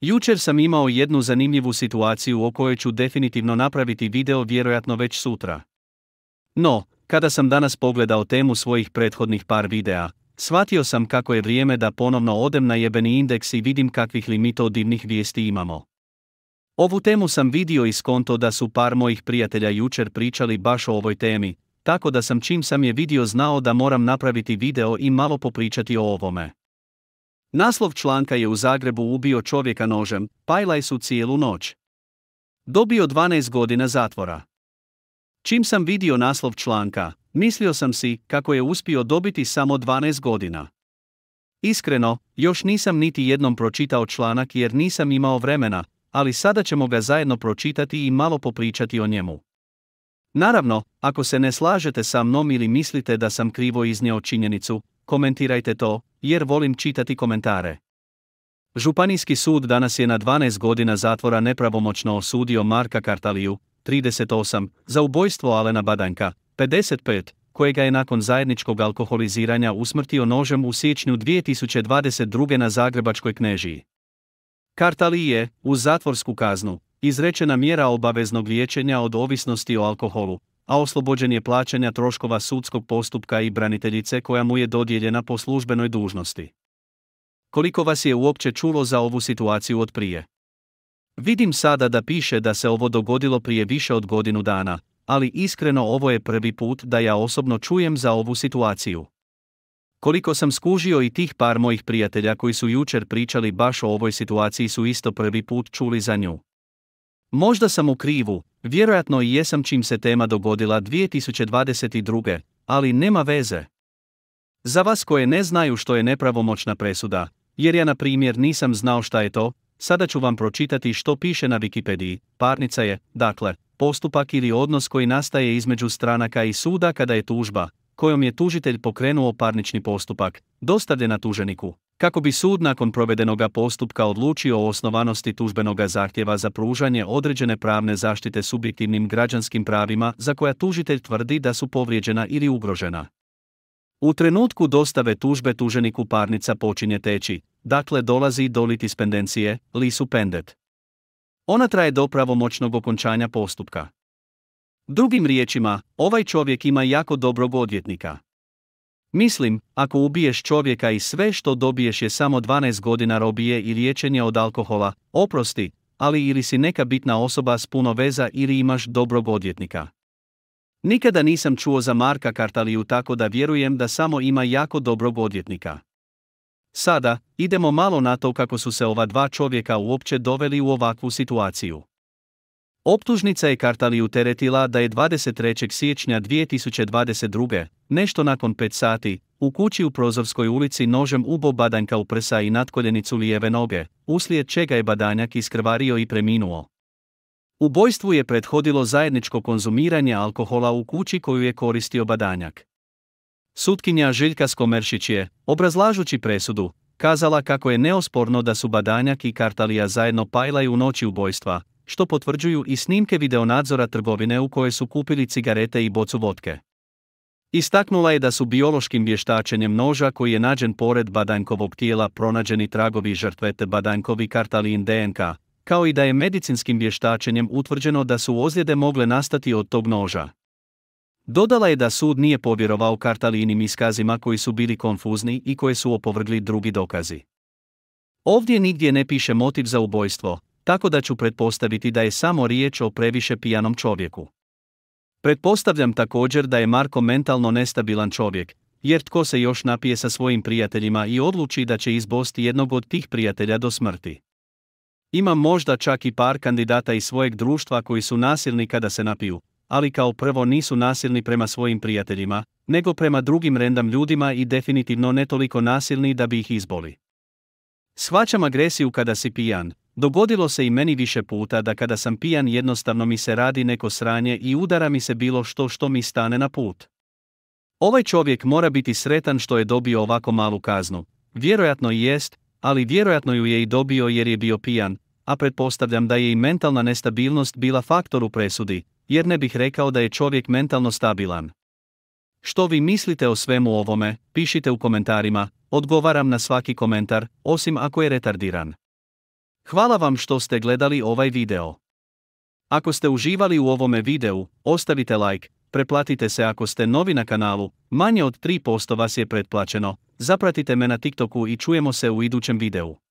Jučer sam imao jednu zanimljivu situaciju o kojoj ću definitivno napraviti video vjerojatno već sutra. No, kada sam danas pogledao temu svojih prethodnih par videa, shvatio sam kako je vrijeme da ponovno odem na jebeni indeks i vidim kakvih li mi to divnih vijesti imamo. Ovu temu sam vidio iz konto da su par mojih prijatelja jučer pričali baš o ovoj temi, tako da sam čim sam je vidio znao da moram napraviti video i malo popričati o ovome. Naslov članka je u Zagrebu ubio čovjeka nožem, pajlaj su cijelu noć. Dobio 12 godina zatvora. Čim sam vidio naslov članka, mislio sam si kako je uspio dobiti samo 12 godina. Iskreno, još nisam niti jednom pročitao članak jer nisam imao vremena, ali sada ćemo ga zajedno pročitati i malo popričati o njemu. Naravno, ako se ne slažete sa mnom ili mislite da sam krivo iznio činjenicu, komentirajte to, jer volim čitati komentare. Županijski sud danas je na 12 godina zatvora nepravomoćno osudio Marka Kartaliju, 38, za ubojstvo Alena Badanka, 55, kojega je nakon zajedničkog alkoholiziranja usmrtio nožem u siječnju 2022. na Zagrebačkoj knežiji. Kartali je, uz zatvorsku kaznu, izrečena mjera obaveznog liječenja od ovisnosti o alkoholu, a oslobođen je plaćanja troškova sudskog postupka i braniteljice koja mu je dodijeljena po službenoj dužnosti. Koliko vas je uopće čulo za ovu situaciju od prije? Vidim sada da piše da se ovo dogodilo prije više od godinu dana, ali iskreno ovo je prvi put da ja osobno čujem za ovu situaciju. Koliko sam skužio i tih par mojih prijatelja koji su jučer pričali baš o ovoj situaciji su isto prvi put čuli za nju. Možda sam u krivu, Vjerojatno i jesam čim se tema dogodila 2022. ali nema veze. Za vas koje ne znaju što je nepravomoćna presuda, jer ja na primjer nisam znao šta je to, sada ću vam pročitati što piše na Wikipediji. Parnica je, dakle, postupak ili odnos koji nastaje između stranaka i suda kada je tužba, kojom je tužitelj pokrenuo parnični postupak, na tuženiku kako bi sud nakon provedenoga postupka odlučio o osnovanosti tužbenoga zahtjeva za pružanje određene pravne zaštite subjektivnim građanskim pravima za koja tužitelj tvrdi da su povrijeđena ili ugrožena. U trenutku dostave tužbe tuženiku parnica počinje teći, dakle dolazi do litispendencije, lisu pendet. Ona traje do pravomoćnog okončanja postupka. Drugim riječima, ovaj čovjek ima jako dobrog odvjetnika. Mislim, ako ubiješ čovjeka i sve što dobiješ je samo 12 godina robije i liječenja od alkohola, oprosti, ali ili si neka bitna osoba s puno veza ili imaš dobrog odjetnika. Nikada nisam čuo za Marka Kartaliju tako da vjerujem da samo ima jako dobrog odjetnika. Sada, idemo malo na to kako su se ova dva čovjeka uopće doveli u ovakvu situaciju. Optužnica je Kartaliju teretila da je 23. siječnja 2022. nešto nakon 5 sati, u kući u Prozorskoj ulici nožem ubo Badanjka u prsa i nadkoljenicu lijeve noge, uslijed čega je Badanjak iskrvario i preminuo. Ubojstvu je prethodilo zajedničko konzumiranje alkohola u kući koju je koristio Badanjak. Sutkinja Žiljka Skomeršić je, obrazlažući presudu, kazala kako je neosporno da su Badanjak i Kartalija zajedno pajlaju u noći ubojstva, što potvrđuju i snimke videonadzora trgovine u koje su kupili cigarete i bocu vodke. Istaknula je da su biološkim vještačenjem noža koji je nađen pored Badankovog tijela pronađeni tragovi žrtve te Badankovi kartalin DNK, kao i da je medicinskim vještačenjem utvrđeno da su ozljede mogle nastati od tog noža. Dodala je da sud nije povjerovao kartalinim iskazima koji su bili konfuzni i koje su opovrgli drugi dokazi. Ovdje nigdje ne piše motiv za ubojstvo, tako da ću pretpostaviti da je samo riječ o previše pijanom čovjeku. Pretpostavljam također da je Marko mentalno nestabilan čovjek, jer tko se još napije sa svojim prijateljima i odluči da će izbosti jednog od tih prijatelja do smrti. Imam možda čak i par kandidata iz svojeg društva koji su nasilni kada se napiju, ali kao prvo nisu nasilni prema svojim prijateljima, nego prema drugim rendam ljudima i definitivno ne toliko nasilni da bi ih izboli. Shvaćam agresiju kada si pijan, Dogodilo se i meni više puta da kada sam pijan jednostavno mi se radi neko sranje i udara mi se bilo što što mi stane na put. Ovaj čovjek mora biti sretan što je dobio ovako malu kaznu, vjerojatno i jest, ali vjerojatno ju je i dobio jer je bio pijan, a pretpostavljam da je i mentalna nestabilnost bila faktor u presudi, jer ne bih rekao da je čovjek mentalno stabilan. Što vi mislite o svemu ovome, pišite u komentarima, odgovaram na svaki komentar, osim ako je retardiran. Hvala vam što ste gledali ovaj video. Ako ste uživali u ovome videu, ostavite like, preplatite se ako ste novi na kanalu, manje od 3% vas je pretplaćeno, zapratite me na TikToku i čujemo se u idućem videu.